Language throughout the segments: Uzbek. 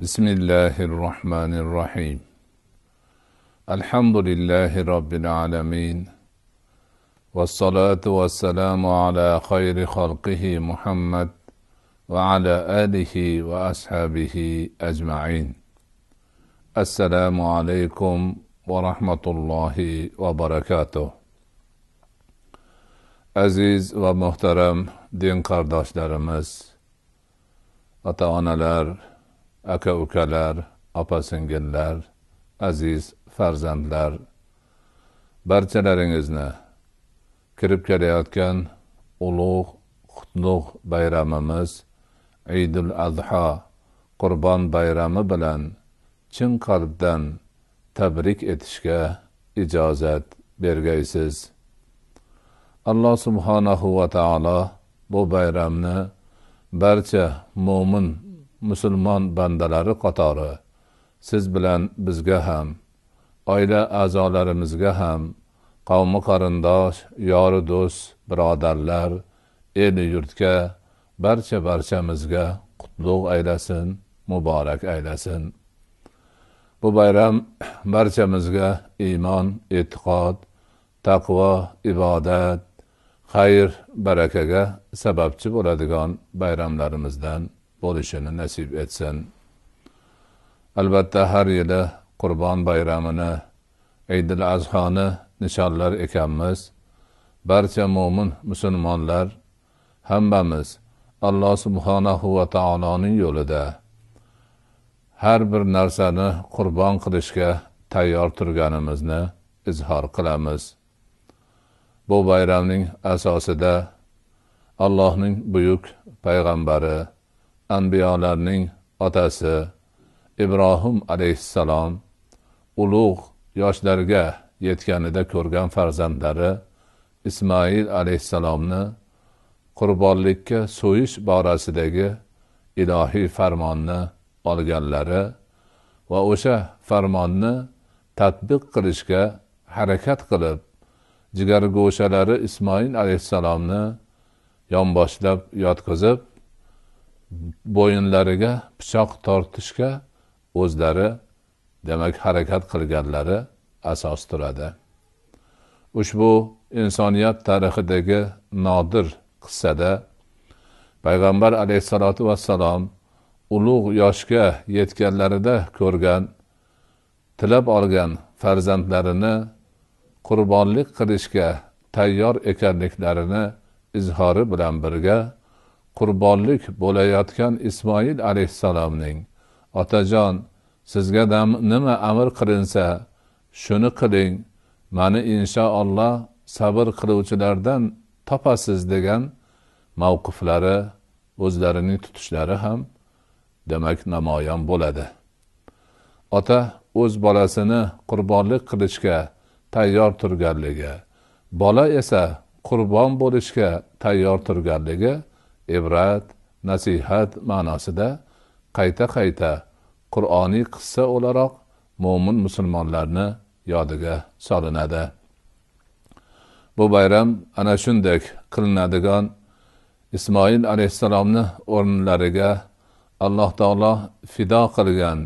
بسم الله الرحمن الرحيم الحمد لله رب العالمين والصلاة والسلام على خير خلقه محمد وعلى آله وأصحابه أجمعين السلام عليكم ورحمة الله وبركاته عزيز ومحترم دين قرداش درمز ota onalar aka ukalar opa singillar aziz farzandlar barchalaringizni kirib kelayotgan ulug' qutlug' bayramimiz idul adho qurbon bayrami bilan chin qalbdan tabrik etishga ijozat bergaysiz alloh subhanahu va taolo bu bayramni barcha mo'min musulmon bandalari qatori siz bilan bizga ham oila a'zolarimizga ham qavmi qarindosh yori do'st birodarlar el yurtga barcha barchamizga qutlug' aylasin muborak aylasin bu bayram barchamizga iymon e'tiqod taqvo ibodat xayr barakaga sababchi bo'ladigan bayramlarimizdan bo'lishini nasib etsin albatta har yili qurbon bayramini idil azhoni nishonlar ekanmiz barcha mo'min musulmonlar hammamiz alloh subhanahu va taoloning yo'lida har bir narsani qurbon qilishga tayyor turganimizni izhor qilamiz bu bayramning asosida allohning buyuk payg'ambari anbiyolarning otasi ibrohim alayhissalom ulug' yoshlarga yetganida ko'rgan farzandlari ismoil alayhissalomni qurbonlikka so'yish borasidagi ilohiy farmonni olganlari va o'sha farmonni tadbiq qilishga harakat qilib jigargo'shalari ismoil alayhissalomni yonboshlab yotqizib bo'yinlariga pichoq tortishga o'zlari demak harakat qilganlari asos turadi ushbu insoniyat tarixidagi nodir qissada payg'ambar alayhissalotu vassalom ulug' yoshga yetganlarida ko'rgan tilab olgan farzandlarini qurbonlik qilishga tayyor ekanliklarini izhori bilan birga qurbonlik bo'layotgan ismoil alayhissalomning otajon sizga nima amr qilinsa shuni qiling mani inshaalloh sabr qiluvchilardan topasiz degan mavqiflari o'zlarining tutishlari ham demak namoyon bo'ladi ota o'z bolasini qurbonlik qilishga tayyor turganligi bola esa qurbon bo'lishga tayyor turganligi ibrat nasihat ma'nosida qayta qayta qur'oniy qissa o'laroq mo'min musulmonlarni yodiga solinadi bu bayram ana shunday qilinadigan ismoil alayhissalomni o'rinlariga alloh taolo fido qilgan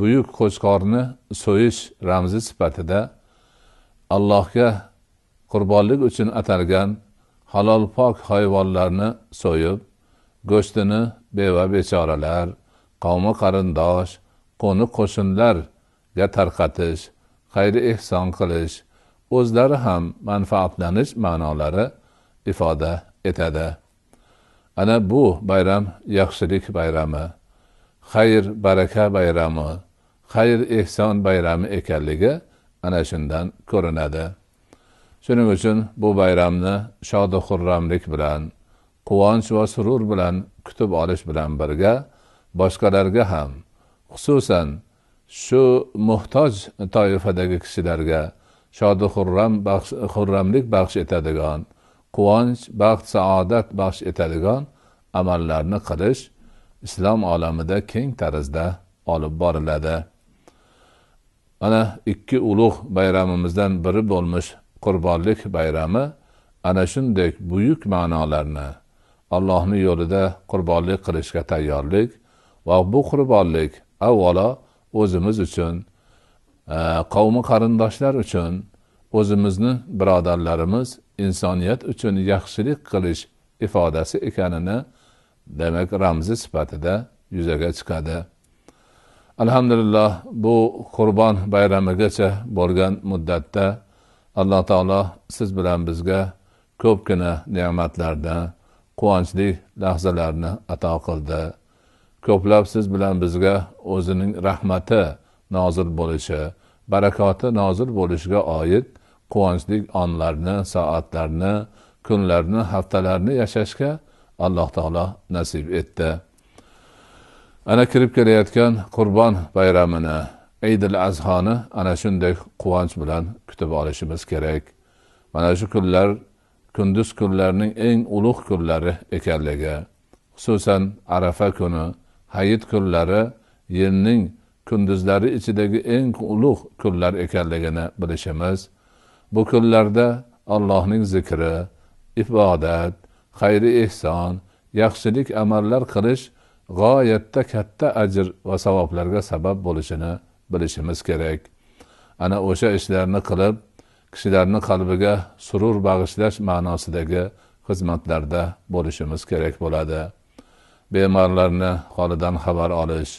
buyuk qo'chqorni so'yish ramzi sifatida allohga qurbonlik uchun atalgan halol pok hayvonlarni so'yib go'shtini beva bechoralar qavmi qarindosh qo'ni qo'shnilarga tarqatish xayri ehson qilish o'zlari ham manfaatlanish ma'nolari ifoda etadi ana bu bayram yaxshilik bayrami xayr baraka bayrami xayr ehson bayrami ekanligi ana shundan ko'rinadi shuning uchun bu bayramni shodu xurramlik bilan quvonch va surur bilan kutib olish bilan birga boshqalarga ham xususan shu muhtoj toifadagi kishilarga shodu xurram xurramlik baxsh etadigan quvonch baxt saodat baxsh etadigan amallarni qilish islom olamida keng tarzda olib boriladi mana ikki ulug' bayramimizdan biri bo'lmish qurbonlik bayrami ana shunday buyuk ma'nolarni allohni yo'lida qurbonlik qilishga tayyorlik va bu qurbonlik avvalo o'zimiz uchun e, qavmi qarindoshlar uchun o'zimizni birodarlarimiz insoniyat uchun yaxshilik qilish ifodasi ekanini demak ramzi sifatida yuzaga chiqadi alhamdulillah bu qurbon bayramigacha bo'lgan muddatda alloh taolo siz bilan bizga ko'pgina ne'matlarni quvonchli lahzalarni ato qildi ko'plab siz bilan bizga o'zining rahmati nozil bo'lishi barakoti nozil bo'lishiga oid quvonchli onlarni soatlarni kunlarni haftalarni yashashga alloh taolo nasib etdi ana kirib kelayotgan qurbon bayramini al azhoni ana shunday quvonch bilan kutib olishimiz kerak mana shu kunlar kunduz kunlarning eng ulug' kunlari ekanligi xususan arafa kuni hayit kunlari yilning kunduzlari ichidagi eng ulug' kunlar ekanligini bilishimiz bu kunlarda allohning zikri ibodat xayri ehson yaxshilik amallar qilish g'oyatda katta ajr va savoblarga sabab bo'lishini bilishimiz kerak ana o'sha ishlarni qilib kishilarni qalbiga surur bag'ishlash ma'nosidagi xizmatlarda bo'lishimiz kerak bo'ladi bemorlarni holidan xabar olish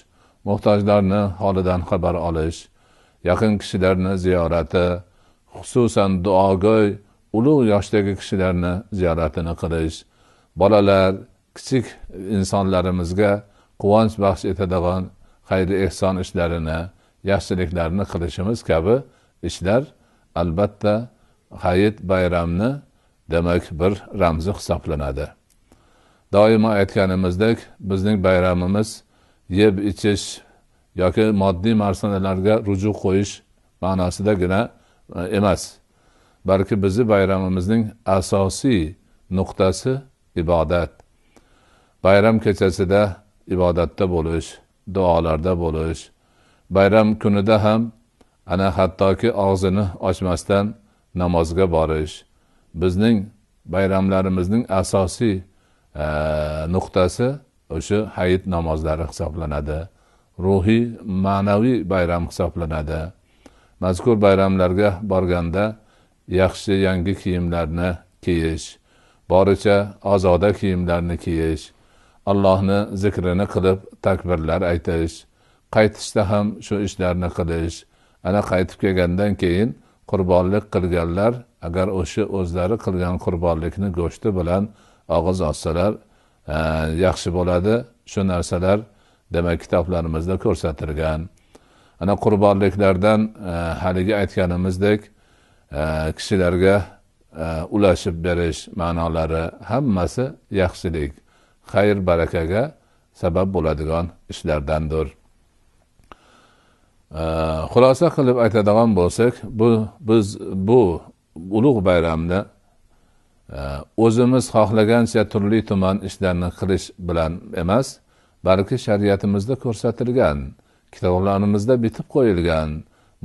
muhtojlarni holidan xabar olish yaqin kishilarni ziyorati xususan duogo'y ulug' yoshdagi kishilarni ziyoratini qilish bolalar kichik insonlarimizga quvonch baxsh etadigan xayri ehson ishlarini yaxshiliklarni qilishimiz kabi ishlar albatta hayit bayramni demak bir ramzi hisoblanadi doimo aytganimizdek bizning bayramimiz yeb ichish yoki moddiy marsonalarga ruju qo'yish ma'nosidagina e, emas balki bizni bayramimizning asosiy nuqtasi ibodat bayram kechasida ibodatda bo'lish duolarda bo'lish bayram kunida ham ana hattoki og'zini ochmasdan namozga borish bizning bayramlarimizning asosiy e, nuqtasi o'sha hayit namozlari hisoblanadi ruhiy ma'naviy bayram hisoblanadi mazkur bayramlarga borganda yaxshi yangi kiyimlarni kiyish boricha ozoda kiyimlarni kiyish allohni zikrini qilib takbirlar aytish qaytishda ham shu ishlarni qilish ana qaytib kelgandan keyin qurbonlik qilganlar agar o'sha o'zlari qilgan qurbonlikni go'shti bilan og'iz ochsalar yaxshi bo'ladi shu narsalar demak kitoblarimizda ko'rsatilgan ana qurbonliklardan haligi aytganimizdek kishilarga ulashib berish ma'nolari hammasi yaxshilik xayr barakaga sabab bo'ladigan ishlardandir xulosa qilib aytadigan bo'lsak bu biz bu ulug' bayramda e, o'zimiz xohlagancha turli tuman ishlarni qilish bilan emas balki shariatimizda ko'rsatilgan kitoblarimizda bitib qo'yilgan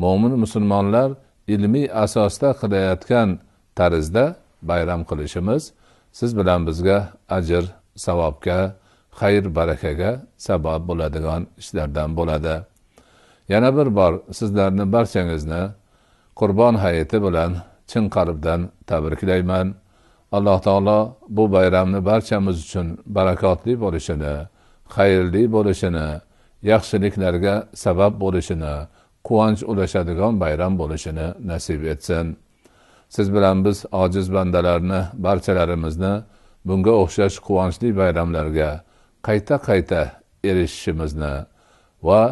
mo'min musulmonlar ilmiy asosda qilayotgan tarzda bayram qilishimiz siz bilan bizga ajr savobga xayr barakaga sabab bo'ladigan ishlardan bo'ladi yana bir bor sizlarni barchangizni qurbon hayiti bilan chin qalbdan tabriklayman alloh taolo bu bayramni barchamiz uchun barakotli bo'lishini xayrli bo'lishini yaxshiliklarga sabab bo'lishini quvonch ulashadigan bayram bo'lishini nasib etsin siz bilan biz ojiz bandalarni barchalarimizni bunga o'xshash quvonchli bayramlarga qayta qayta erishishimizni va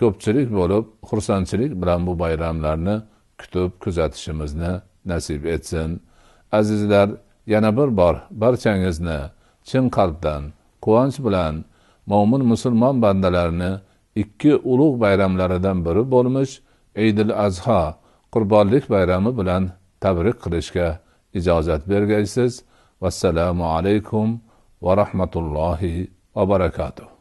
ko'pchilik bo'lib xursandchilik bilan bu bayramlarni kutib kuzatishimizni nasib etsin azizlar yana bir bor barchangizni chin qalbdan quvonch bilan mo'min musulmon bandalarini ikki ulug' bayramlaridan biri bo'lmish idil azho qurbonlik bayrami bilan tabrik qilishga ijozat bergaysiz vassalomu alaykum va rahmatullohi va barakatuh